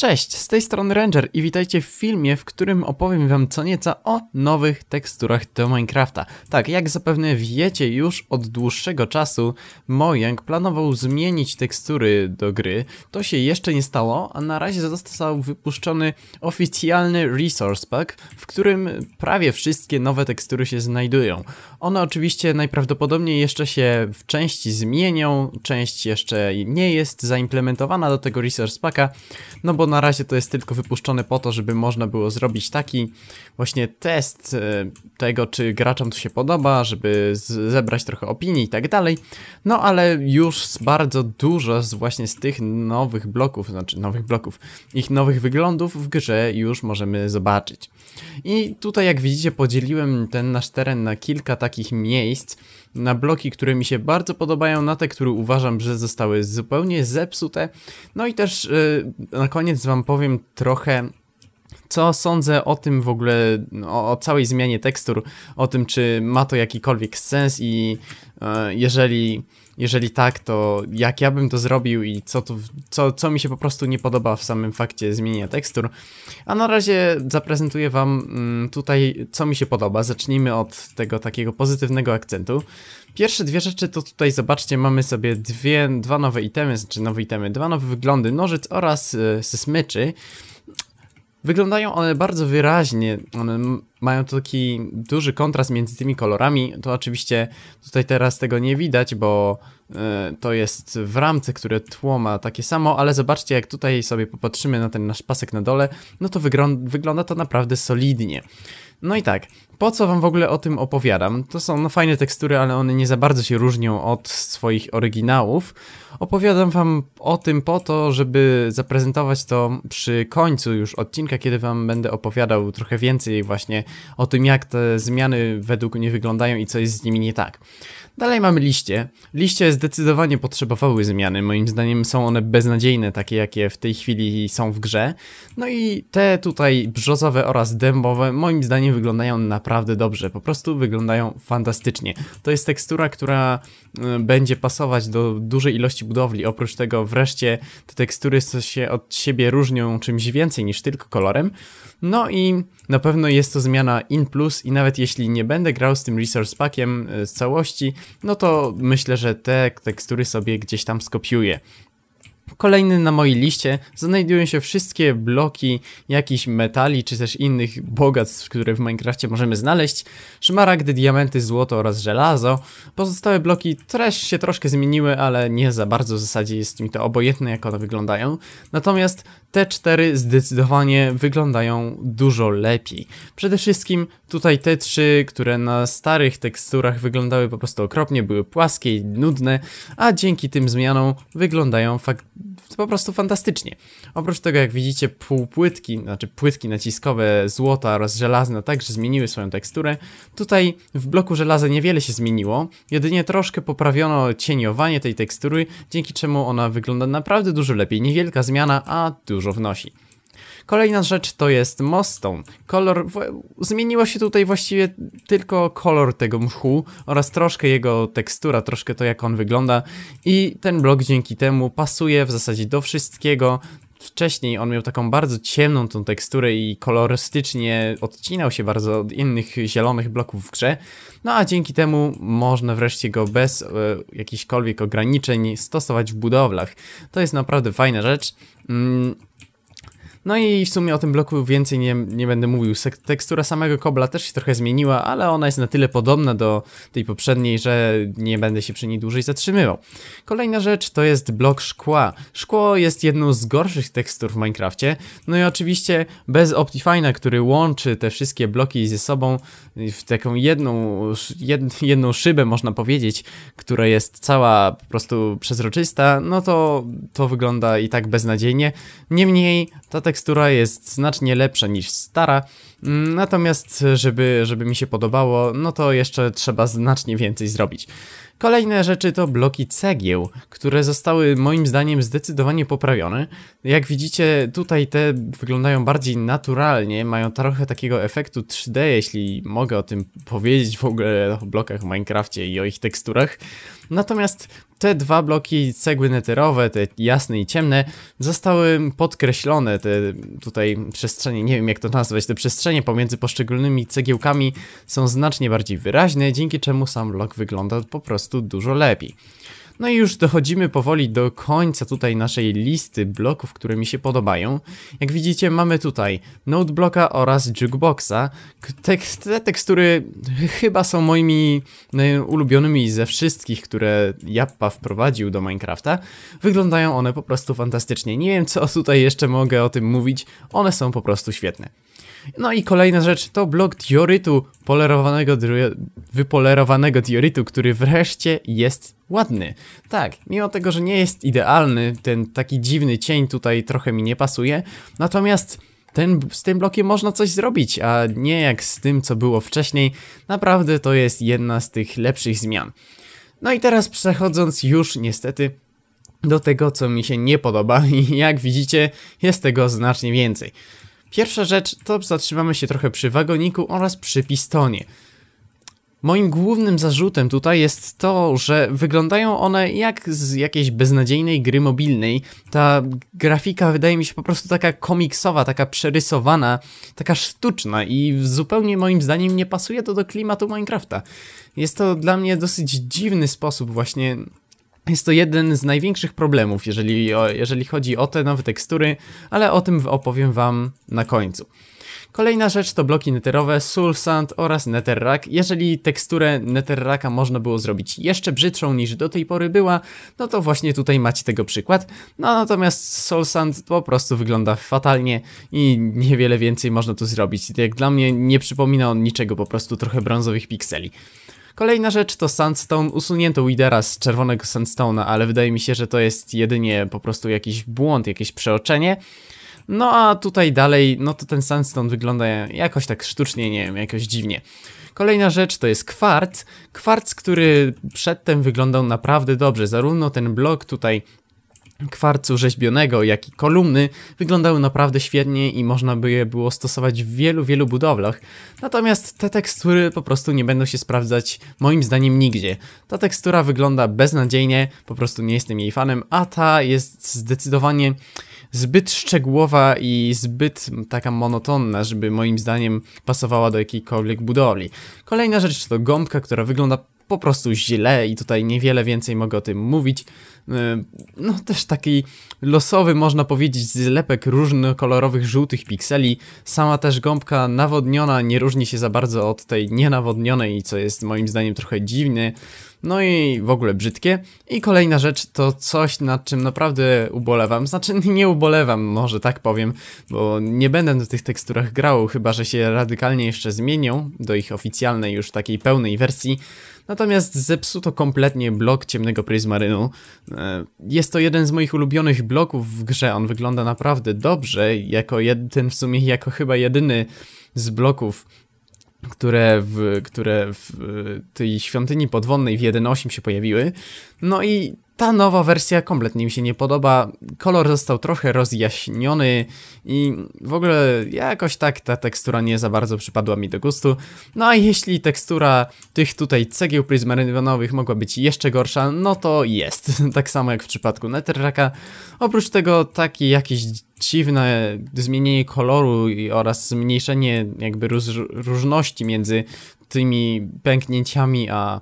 Cześć, z tej strony Ranger i witajcie w filmie, w którym opowiem wam co nieca o nowych teksturach do Minecrafta. Tak, jak zapewne wiecie już od dłuższego czasu, Mojang planował zmienić tekstury do gry. To się jeszcze nie stało, a na razie został wypuszczony oficjalny resource pack, w którym prawie wszystkie nowe tekstury się znajdują. One oczywiście najprawdopodobniej jeszcze się w części zmienią, część jeszcze nie jest zaimplementowana do tego resource packa, no bo na razie to jest tylko wypuszczone po to, żeby można było zrobić taki właśnie test e, tego, czy graczom to się podoba, żeby zebrać trochę opinii i tak dalej. No ale już bardzo dużo z właśnie z tych nowych bloków, znaczy nowych bloków, ich nowych wyglądów w grze już możemy zobaczyć. I tutaj jak widzicie podzieliłem ten nasz teren na kilka takich miejsc, na bloki, które mi się bardzo podobają, na te, które uważam, że zostały zupełnie zepsute. No i też y, na koniec wam powiem trochę co sądzę o tym w ogóle, o, no, o, całej zmianie tekstur, o tym, czy ma to jakikolwiek sens i e, jeżeli jeżeli tak, to jak ja bym to zrobił i co, tu, co, co mi się po prostu nie podoba w samym fakcie zmienia tekstur. A na razie zaprezentuję wam mm, tutaj, co mi się podoba. Zacznijmy od tego takiego pozytywnego akcentu. Pierwsze dwie rzeczy to tutaj zobaczcie, mamy sobie dwie, dwa nowe itemy, znaczy nowe itemy, dwa nowe wyglądy nożyc oraz yy, smyczy. Wyglądają one bardzo wyraźnie, one mają taki duży kontrast między tymi kolorami. To oczywiście tutaj teraz tego nie widać, bo y, to jest w ramce, które tło ma takie samo, ale zobaczcie, jak tutaj sobie popatrzymy na ten nasz pasek na dole, no to wygląda to naprawdę solidnie. No i tak, po co wam w ogóle o tym opowiadam? To są no, fajne tekstury, ale one nie za bardzo się różnią od swoich oryginałów. Opowiadam wam o tym po to, żeby zaprezentować to przy końcu już odcinka, kiedy wam będę opowiadał trochę więcej właśnie o tym, jak te zmiany według mnie wyglądają i co jest z nimi nie tak. Dalej mamy liście. Liście zdecydowanie potrzebowały zmiany, moim zdaniem są one beznadziejne, takie jakie w tej chwili są w grze. No i te tutaj brzozowe oraz dębowe moim zdaniem wyglądają naprawdę dobrze, po prostu wyglądają fantastycznie. To jest tekstura, która y, będzie pasować do dużej ilości budowli, oprócz tego wreszcie te tekstury się od siebie różnią czymś więcej niż tylko kolorem. No i na pewno jest to zmiana in plus i nawet jeśli nie będę grał z tym resource packiem e, z całości, no to myślę, że te tekstury sobie gdzieś tam skopiuję. Kolejny na mojej liście znajdują się wszystkie bloki jakichś metali czy też innych bogactw, które w Minecrafcie możemy znaleźć. Szmaragdy, diamenty, złoto oraz żelazo. Pozostałe bloki też się troszkę zmieniły, ale nie za bardzo w zasadzie jest mi to obojętne jak one wyglądają. Natomiast te cztery zdecydowanie wyglądają dużo lepiej. Przede wszystkim Tutaj te trzy, które na starych teksturach wyglądały po prostu okropnie, były płaskie i nudne, a dzięki tym zmianom wyglądają po prostu fantastycznie. Oprócz tego, jak widzicie, półpłytki, znaczy płytki naciskowe złota oraz żelazna także zmieniły swoją teksturę. Tutaj w bloku żelaza niewiele się zmieniło, jedynie troszkę poprawiono cieniowanie tej tekstury, dzięki czemu ona wygląda naprawdę dużo lepiej. Niewielka zmiana, a dużo wnosi. Kolejna rzecz to jest mostą. Kolor, zmieniło się tutaj właściwie tylko kolor tego mchu oraz troszkę jego tekstura, troszkę to jak on wygląda i ten blok dzięki temu pasuje w zasadzie do wszystkiego, wcześniej on miał taką bardzo ciemną tą teksturę i kolorystycznie odcinał się bardzo od innych zielonych bloków w grze, no a dzięki temu można wreszcie go bez e, jakichkolwiek ograniczeń stosować w budowlach. To jest naprawdę fajna rzecz. Mm, no i w sumie o tym bloku więcej nie, nie będę mówił. Tekstura samego kobla też się trochę zmieniła, ale ona jest na tyle podobna do tej poprzedniej, że nie będę się przy niej dłużej zatrzymywał. Kolejna rzecz to jest blok szkła. Szkło jest jedną z gorszych tekstur w Minecrafcie. No i oczywiście bez Optifine'a, który łączy te wszystkie bloki ze sobą w taką jedną, jed, jedną szybę, można powiedzieć, która jest cała po prostu przezroczysta, no to to wygląda i tak beznadziejnie. Niemniej ta tekstura tekstura jest znacznie lepsza niż stara, mm, natomiast żeby, żeby mi się podobało, no to jeszcze trzeba znacznie więcej zrobić. Kolejne rzeczy to bloki cegieł, które zostały moim zdaniem zdecydowanie poprawione. Jak widzicie tutaj te wyglądają bardziej naturalnie, mają trochę takiego efektu 3D, jeśli mogę o tym powiedzieć w ogóle o blokach w Minecrafcie i o ich teksturach. Natomiast te dwa bloki cegły neterowe, te jasne i ciemne, zostały podkreślone, te tutaj przestrzenie, nie wiem jak to nazwać, te przestrzenie pomiędzy poszczególnymi cegiełkami są znacznie bardziej wyraźne, dzięki czemu sam blok wygląda po prostu prostu dużo lepiej. No i już dochodzimy powoli do końca tutaj naszej listy bloków, które mi się podobają. Jak widzicie mamy tutaj notebloka oraz jukeboxa. te tekstury chyba są moimi no, ulubionymi ze wszystkich, które Jappa wprowadził do Minecrafta. Wyglądają one po prostu fantastycznie. Nie wiem co tutaj jeszcze mogę o tym mówić, one są po prostu świetne. No i kolejna rzecz to blok diorytu, polerowanego, wypolerowanego diorytu, który wreszcie jest ładny. Tak, mimo tego, że nie jest idealny, ten taki dziwny cień tutaj trochę mi nie pasuje, natomiast ten, z tym blokiem można coś zrobić, a nie jak z tym, co było wcześniej. Naprawdę to jest jedna z tych lepszych zmian. No i teraz przechodząc już niestety do tego, co mi się nie podoba i jak widzicie, jest tego znacznie więcej. Pierwsza rzecz to zatrzymamy się trochę przy wagoniku oraz przy pistonie. Moim głównym zarzutem tutaj jest to, że wyglądają one jak z jakiejś beznadziejnej gry mobilnej. Ta grafika wydaje mi się po prostu taka komiksowa, taka przerysowana, taka sztuczna i zupełnie moim zdaniem nie pasuje to do klimatu Minecrafta. Jest to dla mnie dosyć dziwny sposób właśnie jest to jeden z największych problemów, jeżeli, jeżeli chodzi o te nowe tekstury, ale o tym opowiem Wam na końcu. Kolejna rzecz to bloki neterowe Soul Sand oraz Netherrack. Jeżeli teksturę Netherracka można było zrobić jeszcze brzydszą niż do tej pory była, no to właśnie tutaj macie tego przykład. No natomiast Soul Sand po prostu wygląda fatalnie i niewiele więcej można tu zrobić. Jak dla mnie nie przypomina on niczego, po prostu trochę brązowych pikseli. Kolejna rzecz to sandstone. Usunięto widera z czerwonego sandstone'a, ale wydaje mi się, że to jest jedynie po prostu jakiś błąd, jakieś przeoczenie. No a tutaj dalej, no to ten sandstone wygląda jakoś tak sztucznie, nie wiem, jakoś dziwnie. Kolejna rzecz to jest kwarc. Kwarc, który przedtem wyglądał naprawdę dobrze, zarówno ten blok tutaj kwarcu rzeźbionego, jak i kolumny wyglądały naprawdę świetnie i można by je było stosować w wielu, wielu budowlach. Natomiast te tekstury po prostu nie będą się sprawdzać moim zdaniem nigdzie. Ta tekstura wygląda beznadziejnie, po prostu nie jestem jej fanem, a ta jest zdecydowanie zbyt szczegółowa i zbyt taka monotonna, żeby moim zdaniem pasowała do jakiejkolwiek budowli. Kolejna rzecz to gąbka, która wygląda po prostu źle i tutaj niewiele więcej mogę o tym mówić. E, no też taki losowy, można powiedzieć, zlepek różnokolorowych żółtych pikseli. Sama też gąbka nawodniona nie różni się za bardzo od tej nienawodnionej, co jest moim zdaniem trochę dziwne. No i w ogóle brzydkie. I kolejna rzecz to coś, nad czym naprawdę ubolewam. Znaczy nie ubolewam, może tak powiem, bo nie będę na tych teksturach grał, chyba że się radykalnie jeszcze zmienią do ich oficjalnej już takiej pełnej wersji. No Natomiast zepsuto kompletnie blok ciemnego pryzmarynu. E, jest to jeden z moich ulubionych bloków w grze, on wygląda naprawdę dobrze, jako jeden, w sumie jako chyba jedyny z bloków które w, które w e, tej świątyni podwodnej w 1.8 się pojawiły. No i ta nowa wersja kompletnie mi się nie podoba, kolor został trochę rozjaśniony i w ogóle jakoś tak ta tekstura nie za bardzo przypadła mi do gustu. No a jeśli tekstura tych tutaj cegieł pryzmarynowych mogła być jeszcze gorsza, no to jest. Tak samo jak w przypadku Netherracka. Oprócz tego takie jakieś dziwne zmienienie koloru oraz zmniejszenie jakby różności między tymi pęknięciami a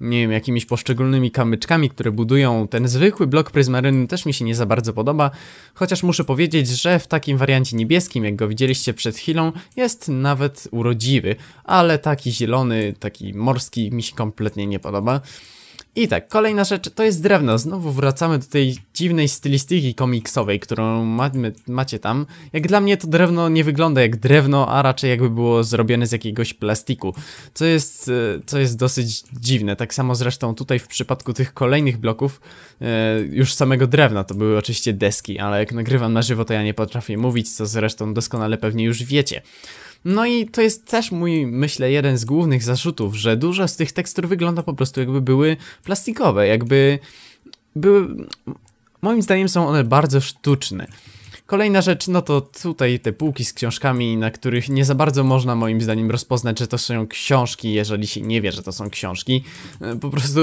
nie wiem, jakimiś poszczególnymi kamyczkami, które budują ten zwykły blok pryzmaryny też mi się nie za bardzo podoba, chociaż muszę powiedzieć, że w takim wariancie niebieskim, jak go widzieliście przed chwilą, jest nawet urodziwy, ale taki zielony, taki morski mi się kompletnie nie podoba. I tak, kolejna rzecz to jest drewno. Znowu wracamy do tej dziwnej stylistyki komiksowej, którą ma, macie tam. Jak dla mnie to drewno nie wygląda jak drewno, a raczej jakby było zrobione z jakiegoś plastiku. Co jest, e, co jest dosyć dziwne. Tak samo zresztą tutaj w przypadku tych kolejnych bloków, e, już samego drewna to były oczywiście deski, ale jak nagrywam na żywo to ja nie potrafię mówić, co zresztą doskonale pewnie już wiecie. No i to jest też mój, myślę, jeden z głównych zarzutów, że dużo z tych tekstur wygląda po prostu jakby były plastikowe, jakby były... Moim zdaniem są one bardzo sztuczne. Kolejna rzecz, no to tutaj te półki z książkami, na których nie za bardzo można moim zdaniem rozpoznać, że to są książki, jeżeli się nie wie, że to są książki. E, po prostu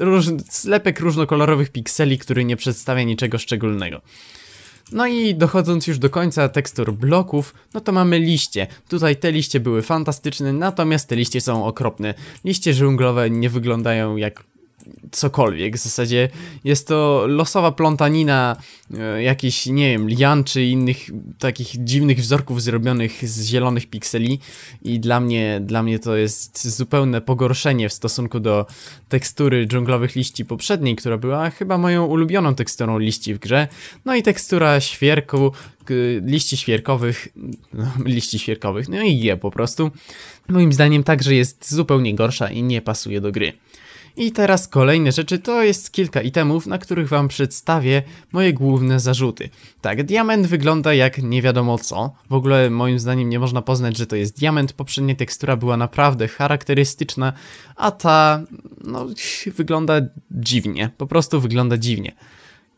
róż, slepek różnokolorowych pikseli, który nie przedstawia niczego szczególnego. No i dochodząc już do końca tekstur bloków, no to mamy liście. Tutaj te liście były fantastyczne, natomiast te liście są okropne. Liście żunglowe nie wyglądają jak cokolwiek. W zasadzie jest to losowa plątanina e, jakiś jakichś, nie wiem, lian czy innych takich dziwnych wzorków zrobionych z zielonych pikseli i dla mnie, dla mnie to jest zupełne pogorszenie w stosunku do tekstury dżunglowych liści poprzedniej, która była chyba moją ulubioną teksturą liści w grze. No i tekstura świerku, liści świerkowych, no, liści świerkowych, no i je po prostu. Moim zdaniem także jest zupełnie gorsza i nie pasuje do gry. I teraz kolejne rzeczy, to jest kilka itemów, na których wam przedstawię moje główne zarzuty. Tak, diament wygląda jak nie wiadomo co, w ogóle moim zdaniem nie można poznać, że to jest diament, poprzednia tekstura była naprawdę charakterystyczna, a ta, no, wygląda dziwnie, po prostu wygląda dziwnie.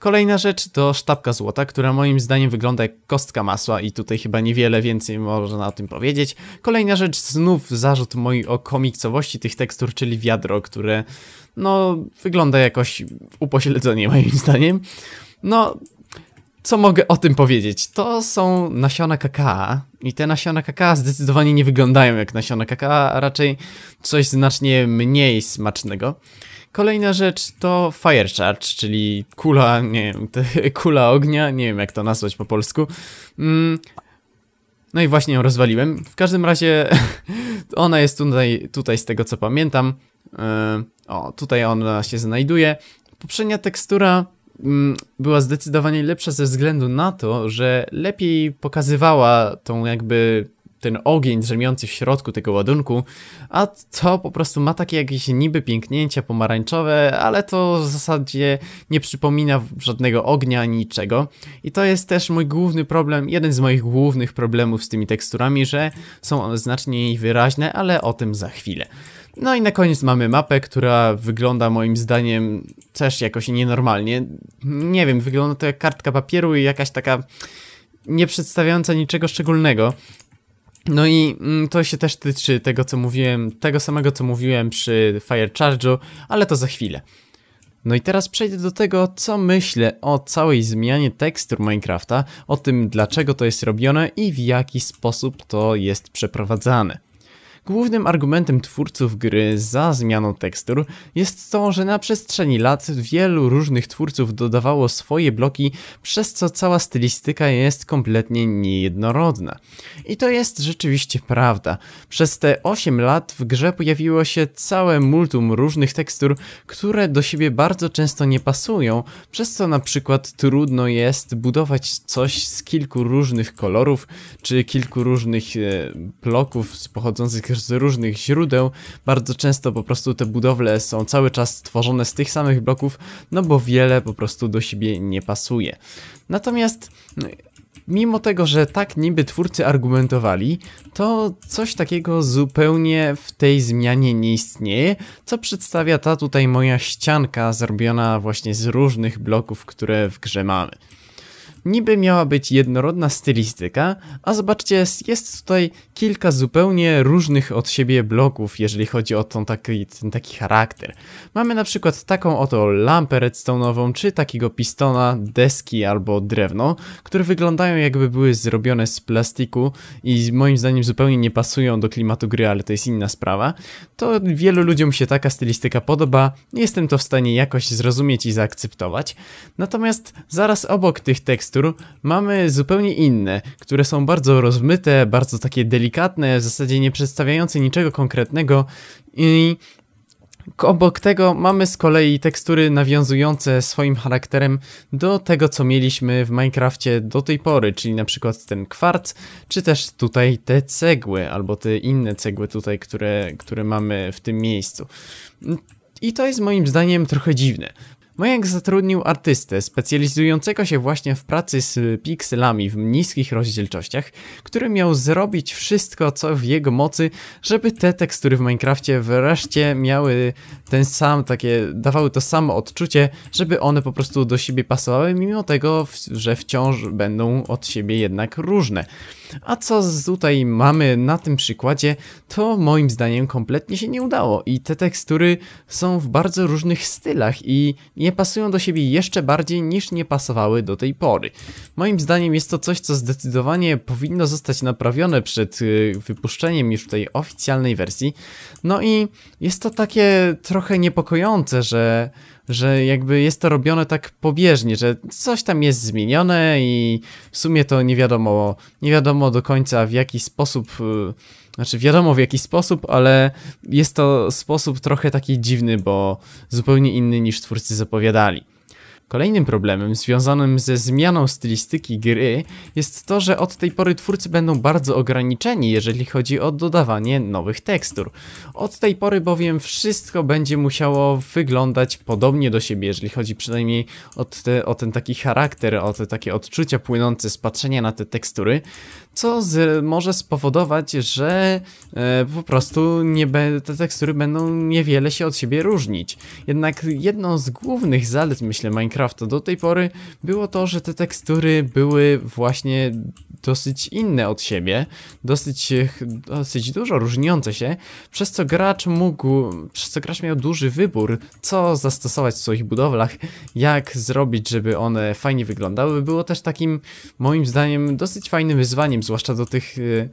Kolejna rzecz to sztabka złota, która moim zdaniem wygląda jak kostka masła i tutaj chyba niewiele więcej można o tym powiedzieć. Kolejna rzecz, znów zarzut mój o komiksowości tych tekstur, czyli wiadro, które no wygląda jakoś upośledzenie moim zdaniem. No, co mogę o tym powiedzieć? To są nasiona kakao i te nasiona kakao zdecydowanie nie wyglądają jak nasiona kakao, a raczej coś znacznie mniej smacznego. Kolejna rzecz to fire charge, czyli kula, nie wiem, kula ognia, nie wiem jak to nazwać po polsku. Mm. No i właśnie ją rozwaliłem. W każdym razie ona jest tutaj, tutaj z tego co pamiętam. Yy, o, tutaj ona się znajduje. Poprzednia tekstura yy, była zdecydowanie lepsza ze względu na to, że lepiej pokazywała tą jakby ten ogień drzemiący w środku tego ładunku, a to po prostu ma takie jakieś niby pięknięcia pomarańczowe, ale to w zasadzie nie przypomina żadnego ognia niczego. I to jest też mój główny problem, jeden z moich głównych problemów z tymi teksturami, że są one znacznie wyraźne, ale o tym za chwilę. No i na koniec mamy mapę, która wygląda moim zdaniem też jakoś nienormalnie. Nie wiem, wygląda to jak kartka papieru i jakaś taka nie przedstawiająca niczego szczególnego. No i mm, to się też tyczy tego, co mówiłem, tego samego, co mówiłem przy Fire Chargeu, ale to za chwilę. No i teraz przejdę do tego, co myślę o całej zmianie tekstur Minecrafta, o tym, dlaczego to jest robione i w jaki sposób to jest przeprowadzane. Głównym argumentem twórców gry za zmianą tekstur jest to, że na przestrzeni lat wielu różnych twórców dodawało swoje bloki, przez co cała stylistyka jest kompletnie niejednorodna. I to jest rzeczywiście prawda. Przez te 8 lat w grze pojawiło się całe multum różnych tekstur, które do siebie bardzo często nie pasują, przez co na przykład trudno jest budować coś z kilku różnych kolorów, czy kilku różnych e, bloków pochodzących już z różnych źródeł. Bardzo często po prostu te budowle są cały czas tworzone z tych samych bloków, no bo wiele po prostu do siebie nie pasuje. Natomiast no, mimo tego, że tak niby twórcy argumentowali, to coś takiego zupełnie w tej zmianie nie istnieje, co przedstawia ta tutaj moja ścianka zrobiona właśnie z różnych bloków, które w grze mamy. Niby miała być jednorodna stylistyka, a zobaczcie, jest tutaj kilka zupełnie różnych od siebie bloków, jeżeli chodzi o tą taki, ten taki charakter. Mamy na przykład taką oto lampę redstone'ową, czy takiego pistona, deski albo drewno, które wyglądają jakby były zrobione z plastiku i moim zdaniem zupełnie nie pasują do klimatu gry, ale to jest inna sprawa. To wielu ludziom się taka stylistyka podoba, jestem to w stanie jakoś zrozumieć i zaakceptować. Natomiast zaraz obok tych tekstów tekstur mamy zupełnie inne, które są bardzo rozmyte, bardzo takie delikatne, w zasadzie nie przedstawiające niczego konkretnego i Obok tego mamy z kolei tekstury nawiązujące swoim charakterem do tego, co mieliśmy w Minecrafcie do tej pory, czyli na przykład ten kwarc, czy też tutaj te cegły, albo te inne cegły tutaj, które, które mamy w tym miejscu. I to jest moim zdaniem trochę dziwne, Majek zatrudnił artystę specjalizującego się właśnie w pracy z pikselami w niskich rozdzielczościach, który miał zrobić wszystko co w jego mocy, żeby te tekstury w Minecrafcie wreszcie miały ten sam takie, dawały to samo odczucie, żeby one po prostu do siebie pasowały, mimo tego, że wciąż będą od siebie jednak różne. A co tutaj mamy na tym przykładzie, to moim zdaniem kompletnie się nie udało i te tekstury są w bardzo różnych stylach i nie pasują do siebie jeszcze bardziej niż nie pasowały do tej pory. Moim zdaniem jest to coś, co zdecydowanie powinno zostać naprawione przed y, wypuszczeniem już tej oficjalnej wersji. No i jest to takie trochę niepokojące, że że jakby jest to robione tak pobieżnie, że coś tam jest zmienione i w sumie to nie wiadomo, nie wiadomo do końca w jaki sposób y, znaczy, wiadomo w jaki sposób, ale jest to sposób trochę taki dziwny, bo zupełnie inny niż twórcy zapowiadali. Kolejnym problemem związanym ze zmianą stylistyki gry jest to, że od tej pory twórcy będą bardzo ograniczeni, jeżeli chodzi o dodawanie nowych tekstur. Od tej pory bowiem wszystko będzie musiało wyglądać podobnie do siebie, jeżeli chodzi przynajmniej o, te, o ten taki charakter, o te takie odczucia płynące z patrzenia na te tekstury, co z, może spowodować, że e, po prostu nie be, te tekstury będą niewiele się od siebie różnić. Jednak jedną z głównych zalet, myślę, Minecraft Minecrafta do tej pory było to, że te tekstury były właśnie dosyć inne od siebie, dosyć, dosyć dużo różniące się, przez co gracz mógł, przez co gracz miał duży wybór, co zastosować w swoich budowlach, jak zrobić, żeby one fajnie wyglądały. Było też takim, moim zdaniem, dosyć fajnym wyzwaniem, zwłaszcza do tych y,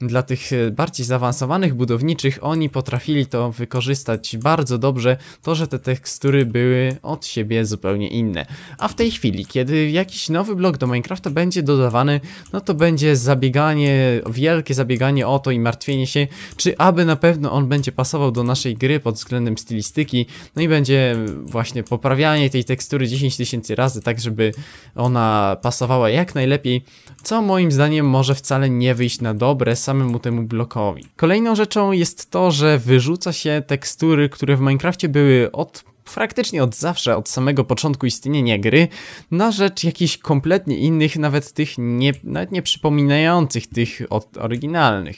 dla tych e, bardziej zaawansowanych budowniczych oni potrafili to wykorzystać bardzo dobrze, to że te tekstury były od siebie zupełnie inne. A w tej chwili, kiedy jakiś nowy blok do Minecrafta będzie dodawany, no to będzie zabieganie, wielkie zabieganie o to i martwienie się, czy aby na pewno on będzie pasował do naszej gry pod względem stylistyki, no i będzie właśnie poprawianie tej tekstury 10 tysięcy razy, tak żeby ona pasowała jak najlepiej, co moim zdaniem może wcale nie wyjść na dobre, samemu temu blokowi. Kolejną rzeczą jest to, że wyrzuca się tekstury, które w Minecraftie były od praktycznie od zawsze, od samego początku istnienia gry, na rzecz jakichś kompletnie innych, nawet tych nie, nawet nie przypominających tych od oryginalnych.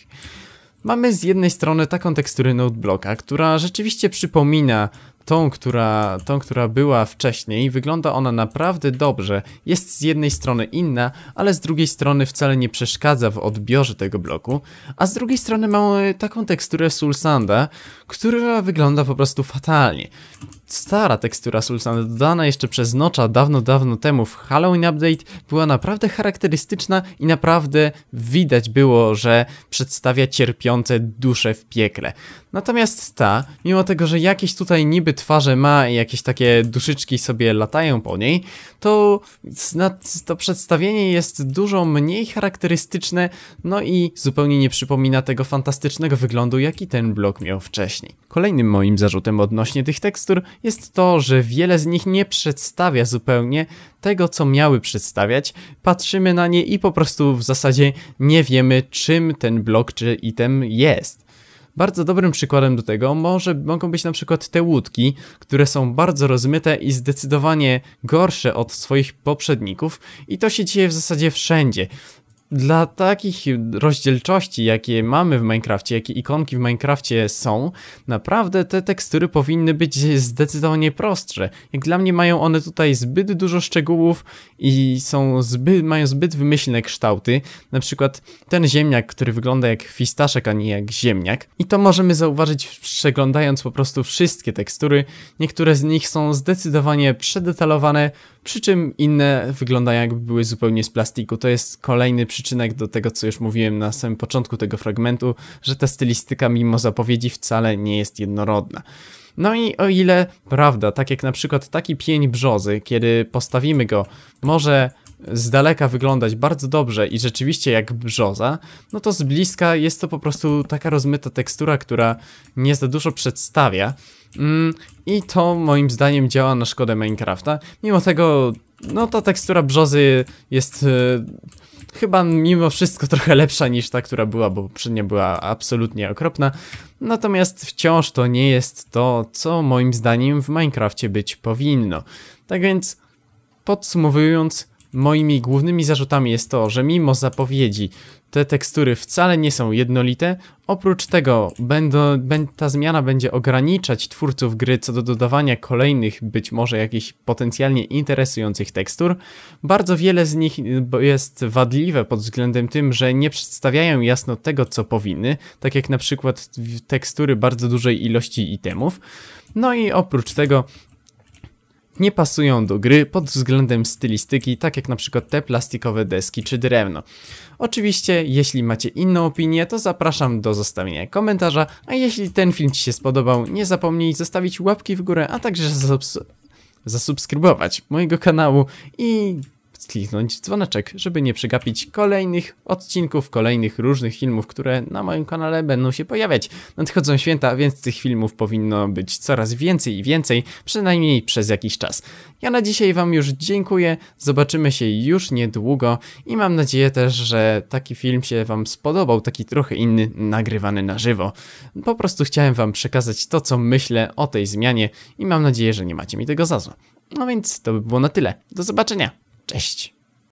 Mamy z jednej strony taką teksturę notebloka, która rzeczywiście przypomina tą, która, tą, która była wcześniej. Wygląda ona naprawdę dobrze. Jest z jednej strony inna, ale z drugiej strony wcale nie przeszkadza w odbiorze tego bloku. A z drugiej strony mamy taką teksturę sulsanda która wygląda po prostu fatalnie. Stara tekstura Sulsana dodana jeszcze przez Nocza dawno, dawno temu w Halloween Update była naprawdę charakterystyczna i naprawdę widać było, że przedstawia cierpiące dusze w piekle. Natomiast ta, mimo tego, że jakieś tutaj niby twarze ma i jakieś takie duszyczki sobie latają po niej, to, to przedstawienie jest dużo mniej charakterystyczne, no i zupełnie nie przypomina tego fantastycznego wyglądu, jaki ten blok miał wcześniej. Kolejnym moim zarzutem odnośnie tych tekstur jest to, że wiele z nich nie przedstawia zupełnie tego, co miały przedstawiać. Patrzymy na nie i po prostu w zasadzie nie wiemy, czym ten blok czy item jest. Bardzo dobrym przykładem do tego może, mogą być na przykład te łódki, które są bardzo rozmyte i zdecydowanie gorsze od swoich poprzedników i to się dzieje w zasadzie wszędzie dla takich rozdzielczości, jakie mamy w Minecrafcie, jakie ikonki w Minecrafcie są, naprawdę te tekstury powinny być zdecydowanie prostsze. Jak dla mnie mają one tutaj zbyt dużo szczegółów i są zbyt, mają zbyt wymyślne kształty. Na przykład ten ziemniak, który wygląda jak fistaszek, a nie jak ziemniak. I to możemy zauważyć przeglądając po prostu wszystkie tekstury. Niektóre z nich są zdecydowanie przedetalowane, przy czym inne wyglądają jakby były zupełnie z plastiku. To jest kolejny przy przyczynek do tego, co już mówiłem na samym początku tego fragmentu, że ta stylistyka mimo zapowiedzi wcale nie jest jednorodna. No i o ile prawda, tak jak na przykład taki pień brzozy, kiedy postawimy go, może z daleka wyglądać bardzo dobrze i rzeczywiście jak brzoza, no to z bliska jest to po prostu taka rozmyta tekstura, która nie za dużo przedstawia. Mm, I to moim zdaniem działa na szkodę Minecrafta. Mimo tego, no ta tekstura brzozy jest. Yy chyba mimo wszystko trochę lepsza niż ta, która była, bo poprzednia była absolutnie okropna. Natomiast wciąż to nie jest to, co moim zdaniem w Minecrafcie być powinno. Tak więc, podsumowując, Moimi głównymi zarzutami jest to, że mimo zapowiedzi te tekstury wcale nie są jednolite. Oprócz tego będą, ta zmiana będzie ograniczać twórców gry co do dodawania kolejnych, być może jakichś potencjalnie interesujących tekstur. Bardzo wiele z nich jest wadliwe pod względem tym, że nie przedstawiają jasno tego, co powinny, tak jak na przykład tekstury bardzo dużej ilości itemów. No i oprócz tego nie pasują do gry pod względem stylistyki, tak jak na przykład te plastikowe deski czy drewno. Oczywiście, jeśli macie inną opinię, to zapraszam do zostawienia komentarza, a jeśli ten film Ci się spodobał, nie zapomnij zostawić łapki w górę, a także zasubs zasubskrybować mojego kanału i kliknąć dzwoneczek, żeby nie przegapić kolejnych odcinków, kolejnych różnych filmów, które na moim kanale będą się pojawiać. Nadchodzą święta, więc tych filmów powinno być coraz więcej i więcej, przynajmniej przez jakiś czas. Ja na dzisiaj wam już dziękuję, zobaczymy się już niedługo i mam nadzieję też, że taki film się wam spodobał, taki trochę inny, nagrywany na żywo. Po prostu chciałem wam przekazać to, co myślę o tej zmianie i mam nadzieję, że nie macie mi tego za złe. No więc to by było na tyle. Do zobaczenia. Cześć!